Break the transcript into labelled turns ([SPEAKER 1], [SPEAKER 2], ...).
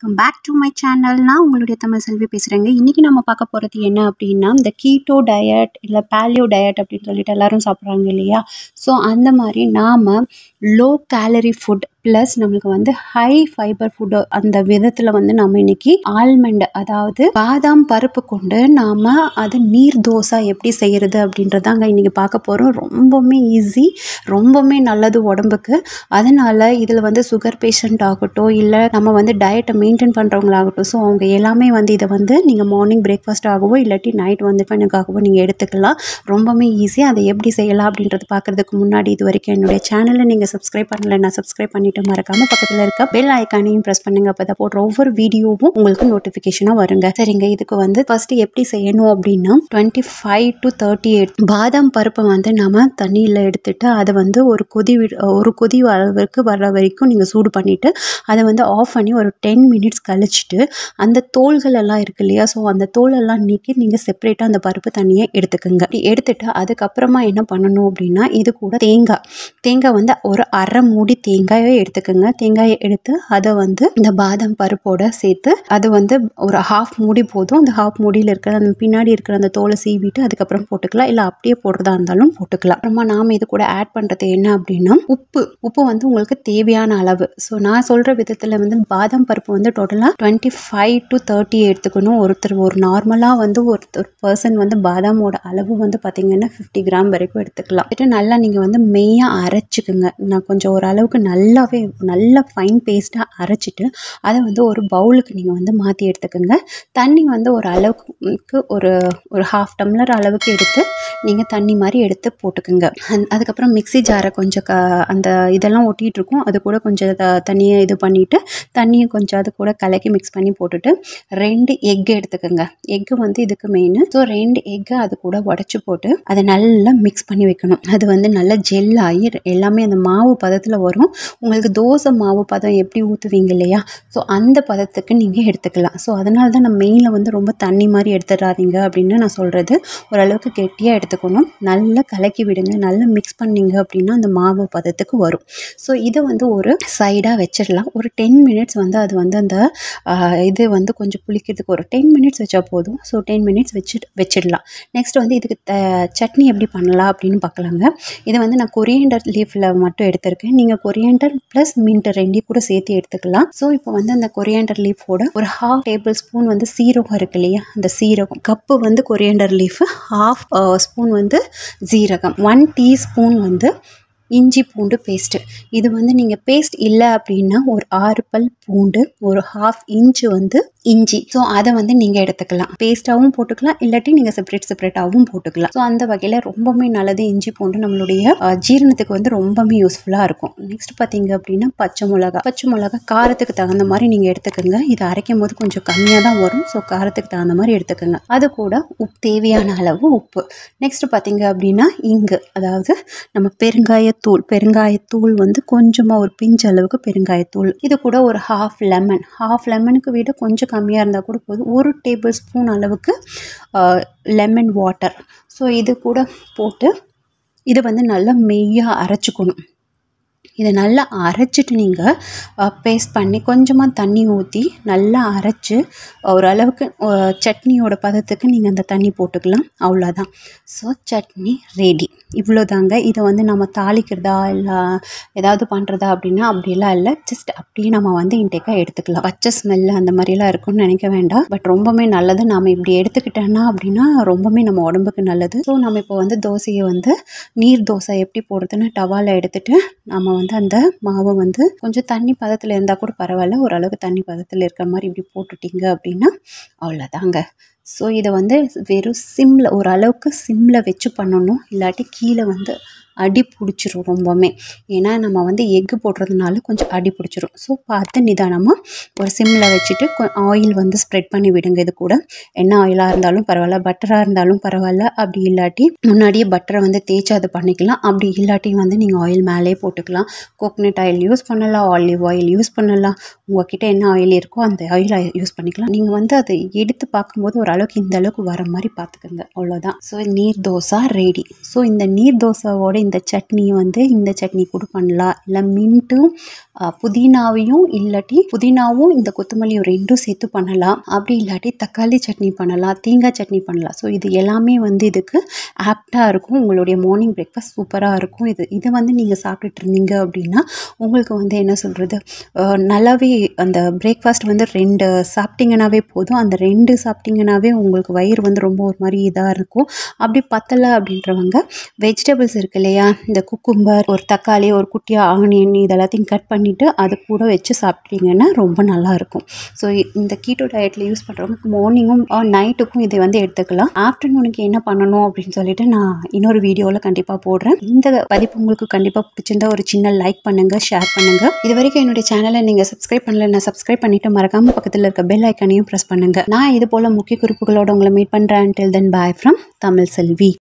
[SPEAKER 1] welcome back to my channel நான் உங்களுடைய தமிழ் செல்வி பேசுகிறேங்க இன்றைக்கி நம்ம பார்க்க போகிறது என்ன அப்படின்னா இந்த கீட்டோ டயட் இல்லை பேலியோ டயட் அப்படின்னு சொல்லிட்டு எல்லோரும் சாப்பிட்றாங்க இல்லையா ஸோ அந்த மாதிரி நாம் லோ கேலரி ஃபுட் ப்ளஸ் நம்மளுக்கு வந்து ஹை ஃபைபர் ஃபுட்டு அந்த விதத்தில் வந்து நம்ம இன்னைக்கு ஆல்மண்ட் அதாவது பாதாம் பருப்பு கொண்டு நாம் அது நீர் தோசை எப்படி செய்கிறது அப்படின்றதாங்க இன்றைக்கி பார்க்க போகிறோம் ரொம்பவுமே ஈஸி ரொம்பவுமே நல்லது உடம்புக்கு அதனால் இதில் வந்து சுகர் பேஷண்ட் ஆகட்டும் இல்லை நம்ம வந்து டயட்டை மெயின்டைன் பண்ணுறவங்களாகட்டும் ஸோ அவங்க எல்லாமே வந்து இதை வந்து நீங்கள் மார்னிங் ஆகவோ இல்லாட்டி நைட் வந்து டிஃபனுக்காகவோ நீங்கள் எடுத்துக்கலாம் ரொம்பவுமே ஈஸி அதை எப்படி செய்யலாம் அப்படின்றது பார்க்குறதுக்கு முன்னாடி இது வரைக்கும் என்னுடைய சேனலை நீங்கள் சப்ஸ்கிரைப் நான் சப்ஸ்கிரைப் பண்ணிவிட்டு மட்டும் மறக்காமல் பக்கத்தில் இருக்க பெல் ஐக்கானையும் ப்ரெஸ் பண்ணுங்க அப்போ போடுற ஒவ்வொரு வீடியோவும் உங்களுக்கு நோட்டிஃபிகேஷனாக வருங்க சரிங்க இதுக்கு வந்து ஃபஸ்ட்டு எப்படி செய்யணும் அப்படின்னா twenty five to thirty eight பாதாம் பருப்பை வந்து நம்ம தண்ணியில் எடுத்துட்டு அதை வந்து ஒரு கொதி ஒரு கொதி அளவுக்கு வர்ற வரைக்கும் நீங்கள் சூடு பண்ணிவிட்டு அதை வந்து ஆஃப் பண்ணி ஒரு டென் மினிட்ஸ் கழிச்சிட்டு அந்த தோள்கள் எல்லாம் இருக்கு இல்லையா ஸோ அந்த தோலெல்லாம் நீக்கி நீங்கள் செப்பரேட்டாக அந்த பருப்பு தண்ணியை எடுத்துக்கோங்க அப்படி எடுத்துட்டு அதுக்கப்புறமா என்ன பண்ணணும் அப்படின்னா இது கூட தேங்காய் தேங்காய் வந்து ஒரு அரை மூடி தேங்காயை எடுத்துக்கோங்க தேங்காயை எடுத்து அதை வந்து இந்த பாதாம் பருப்போட சேர்த்து அது வந்து ஒரு ஹாஃப் மூடி போதும் அந்த ஹாஃப் மூடியில் இருக்கிற அந்த பின்னாடி இருக்கிற அந்த தோலை சீவிட்டு அதுக்கப்புறம் போட்டுக்கலாம் இல்லை அப்படியே போடுறதா இருந்தாலும் போட்டுக்கலாம் அப்புறமா நாம் இது கூட ஆட் பண்ணுறது என்ன அப்படின்னா உப்பு உப்பு வந்து உங்களுக்கு தேவையான அளவு ஸோ நான் சொல்கிற விதத்தில் வந்து பாதாம் பருப்பு வந்து டோட்டலாக டுவெண்ட்டி ஃபைவ் டு தேர்ட்டி எடுத்துக்கணும் ஒருத்தர் ஒரு நார்மலாக வந்து ஒருத்தர் பர்சன் வந்து பாதாமோட அளவு வந்து பார்த்திங்கன்னா ஃபிஃப்டி கிராம் வரைக்கும் எடுத்துக்கலாம் நல்லா நீங்கள் வந்து மெய்யாக அரைச்சிக்கோங்க நான் கொஞ்சம் ஓரளவுக்கு நல்லா நல்லாவே நல்லா ஃபைன் பேஸ்ட்டாக அரைச்சிட்டு அதை வந்து ஒரு பவுலுக்கு நீங்கள் வந்து மாற்றி எடுத்துக்கோங்க தண்ணி வந்து ஒரு அளவுக்கு ஒரு ஒரு ஹாஃப் டம்ளர் அளவுக்கு எடுத்து நீங்கள் தண்ணி மாதிரி எடுத்து போட்டுக்குங்க அதுக்கப்புறம் மிக்சி ஜாரை கொஞ்சம் க அந்த இதெல்லாம் ஒட்டிகிட்ருக்கும் அது கூட கொஞ்சம் த தண்ணியை இது பண்ணிவிட்டு தண்ணியை கொஞ்சம் அது கூட கலக்கி மிக்ஸ் பண்ணி போட்டுட்டு ரெண்டு எக் எடுத்துக்கோங்க எக்கு வந்து இதுக்கு மெயின் ஸோ ரெண்டு எக்கை அது கூட உடச்சி போட்டு அதை நல்லா மிக்ஸ் பண்ணி வைக்கணும் அது வந்து நல்லா ஜெல் ஆகி எல்லாமே அந்த மாவு பதத்தில் வரும் உங்களுக்கு தோசை மாவு பதம் எப்படி ஊற்றுவீங்க இல்லையா ஸோ அந்த பதத்துக்கு நீங்கள் எடுத்துக்கலாம் ஸோ அதனால தான் நான் மெயினில் வந்து ரொம்ப தண்ணி மாதிரி எடுத்துடாதீங்க அப்படின்னு நான் சொல்கிறது ஓரளவுக்கு கெட்டியாக எடுத்து எடுத்துக்கணும் நல்லா கலக்கி விடுங்க நல்லா மிக்ஸ் பண்ணிங்க அப்படின்னா அந்த மாவு பதத்துக்கு வரும் ஸோ இதை வந்து ஒரு சைடாக வச்சிடலாம் ஒரு டென் மினிட்ஸ் வந்து அது வந்து அந்த இது வந்து கொஞ்சம் புளிக்கிறதுக்கு ஒரு டென் மினிட்ஸ் வச்சா போதும் ஸோ டென் மினிட்ஸ் வச்சு வச்சிடலாம் நெக்ஸ்ட் வந்து இதுக்கு சட்னி எப்படி பண்ணலாம் அப்படின்னு பார்க்கலாங்க இதை வந்து நான் கொரியண்டர் லீஃபில் மட்டும் எடுத்திருக்கேன் நீங்கள் கொரியண்டர் ப்ளஸ் மின்ட் ரெண்டையும் கூட சேர்த்து எடுத்துக்கலாம் ஸோ இப்போ வந்து அந்த கொரியண்டர் லீஃபோட ஒரு ஹாஃப் டேபிள் ஸ்பூன் வந்து சீரகம் இருக்கு இல்லையா அந்த சீரகம் கப்பு வந்து coriander leaf half spoon spoon வந்து ஜீரகம் ஒன் டீஸ்பூன் வந்து இஞ்சி பூண்டு பேஸ்ட்டு இது வந்து நீங்கள் பேஸ்ட் இல்லை அப்படின்னா ஒரு ஆறு பல் பூண்டு ஒரு ஹாஃப் இன்ச்சு வந்து இஞ்சி ஸோ அதை வந்து நீங்கள் எடுத்துக்கலாம் பேஸ்ட்டாகவும் போட்டுக்கலாம் இல்லாட்டி நீங்கள் செப்பரேட் செப்பரேட்டாகவும் போட்டுக்கலாம் ஸோ அந்த வகையில் ரொம்பவுமே நல்லது இஞ்சி பூண்டு நம்மளுடைய ஜீரணத்துக்கு வந்து ரொம்பவுமே யூஸ்ஃபுல்லாக இருக்கும் நெக்ஸ்ட் பார்த்தீங்க அப்படின்னா பச்சை மிளகா பச்சை மிளகா காரத்துக்கு தகுந்த மாதிரி நீங்கள் எடுத்துக்கோங்க இது அரைக்கும் போது கொஞ்சம் கம்மியாக தான் வரும் ஸோ காரத்துக்கு தகுந்த மாதிரி எடுத்துக்கோங்க அது கூட உப்பு தேவையான அளவு உப்பு நெக்ஸ்ட் பார்த்தீங்க அப்படின்னா இங்கு அதாவது நம்ம பெருங்காயத்தூள் பெருங்காயத்தூள் வந்து கொஞ்சமாக ஒரு பிஞ்ச அளவுக்கு பெருங்காயத்தூள் இது கூட ஒரு ஹாஃப் லெமன் ஹாஃப் லெமனுக்கு விட கொஞ்சம் கம்மியாக இருந்தால் கூட போதும் ஒரு டேபிள் ஸ்பூன் அளவுக்கு லெமன் வாட்டர் ஸோ இது கூட போட்டு இதை வந்து நல்லா மெய்யாக அரைச்சிக்கணும் இதை நல்லா அரைச்சிட்டு நீங்கள் பேஸ்ட் பண்ணி கொஞ்சமாக தண்ணி ஊற்றி நல்லா அரைச்சி ஓரளவுக்கு சட்னியோட பதத்துக்கு நீங்கள் அந்த தண்ணி போட்டுக்கலாம் அவ்வளோதான் ஸோ சட்னி ரெடி இவ்வளோதாங்க இதை வந்து நம்ம தாளிக்கிறதா இல்லை ஏதாவது பண்ணுறதா அப்படின்னா அப்படிலாம் இல்லை ஜஸ்ட் அப்படியே நம்ம வந்து இன்டேக்காக எடுத்துக்கலாம் வச்ச ஸ்மெல்லு அந்த மாதிரிலாம் இருக்கும்னு நினைக்க வேண்டாம் பட் ரொம்பவுமே நல்லது நாம் இப்படி எடுத்துக்கிட்டோன்னா அப்படின்னா ரொம்பவுமே நம்ம உடம்புக்கு நல்லது ஸோ நம்ம இப்போ வந்து தோசையை வந்து நீர் தோசை எப்படி போடுறதுன்னு டவாவில் எடுத்துகிட்டு நம்ம வந்து வந்து அந்த மாவை வந்து கொஞ்சம் தண்ணி பதத்தில் இருந்தால் கூட பரவாயில்ல ஓரளவுக்கு தண்ணி பதத்தில் இருக்கிற மாதிரி இப்படி போட்டுட்டிங்க அப்படின்னா அவ்வளோதாங்க ஸோ இதை வந்து வெறும் சிம்மில் ஓரளவுக்கு சிம்மில் வச்சு பண்ணணும் இல்லாட்டி கீழே வந்து அடி பிடிச்சிரும் ரொம்பவுமே ஏன்னா நம்ம வந்து எக்கு போடுறதுனால கொஞ்சம் அடி பிடிச்சிரும் ஸோ பார்த்து நிதானமாக ஒரு சிம்மில் வச்சுட்டு கொ ஆயில் வந்து ஸ்ப்ரெட் பண்ணி விடுங்க இது கூட என்ன ஆயிலாக இருந்தாலும் பரவாயில்ல பட்டராக இருந்தாலும் பரவாயில்ல அப்படி இல்லாட்டி முன்னாடியே பட்டரை வந்து தேய்ச்சி அதை பண்ணிக்கலாம் அப்படி இல்லாட்டி வந்து நீங்கள் ஆயில் மேலே போட்டுக்கலாம் கோகனட் ஆயில் யூஸ் பண்ணலாம் ஆலிவ் ஆயில் யூஸ் பண்ணலாம் உங்ககிட்ட என்ன ஆயில் இருக்கோ அந்த ஆயில் யூஸ் பண்ணிக்கலாம் நீங்கள் வந்து அதை எடுத்து பார்க்கும்போது ஓரளவுக்கு இந்த அளவுக்கு வர மாதிரி பார்த்துக்கோங்க அவ்வளோதான் ஸோ நீர் தோசை ரெடி ஸோ இந்த நீர் தோசையோட இந்த சட்னியை வந்து இந்த சட்னி கூட பண்ணலாம் இல்லை மின்ட்டும் புதினாவையும் இல்லாட்டி புதினாவும் இந்த கொத்தமல்லியும் ரெண்டும் சேர்த்து பண்ணலாம் அப்படி இல்லாட்டி தக்காளி சட்னி பண்ணலாம் தேங்காய் சட்னி பண்ணலாம் ஸோ இது எல்லாமே வந்து இதுக்கு ஆப்டாக இருக்கும் உங்களுடைய மார்னிங் பிரேக்ஃபாஸ்ட் சூப்பராக இருக்கும் இது இதை வந்து நீங்கள் சாப்பிட்டுட்டு இருந்தீங்க அப்படின்னா உங்களுக்கு வந்து என்ன சொல்கிறது நல்லாவே அந்த பிரேக்ஃபாஸ்ட் வந்து ரெண்டு சாப்பிட்டிங்கனாவே போதும் அந்த ரெண்டு சாப்பிட்டிங்கனாவே உங்களுக்கு வயிறு வந்து ரொம்ப ஒரு மாதிரி இதாக இருக்கும் அப்படி பத்தலை அப்படின்றவங்க வெஜிடபிள்ஸ் இருக்கு இல்லையா இல்லையா இந்த குக்கும்பர் ஒரு தக்காளி ஒரு குட்டியாக ஆனியன் இதெல்லாத்தையும் கட் பண்ணிவிட்டு அது கூட வச்சு சாப்பிட்டீங்கன்னா ரொம்ப நல்லாயிருக்கும் ஸோ இந்த கீட்டோ டயட்டில் யூஸ் பண்ணுறவங்க மார்னிங்கும் நைட்டுக்கும் இதை வந்து எடுத்துக்கலாம் ஆஃப்டர்நூனுக்கு என்ன பண்ணணும் அப்படின்னு சொல்லிட்டு நான் இன்னொரு வீடியோவில் கண்டிப்பாக போடுறேன் இந்த பதிப்பு உங்களுக்கு கண்டிப்பாக பிடிச்சிருந்தா ஒரு சின்ன லைக் பண்ணுங்கள் ஷேர் பண்ணுங்கள் இது வரைக்கும் என்னுடைய சேனலை நீங்கள் சப்ஸ்கிரைப் பண்ணல நான் சப்ஸ்கிரைப் பண்ணிவிட்டு மறக்காமல் பக்கத்தில் இருக்க பெல் ஐக்கனையும் ப்ரெஸ் பண்ணுங்கள் நான் இது போல் முக்கிய குறிப்புகளோட உங்களை மீட் பண்ணுறேன் டில் தென் பாய் ஃப்ரம் தமிழ் செல்வி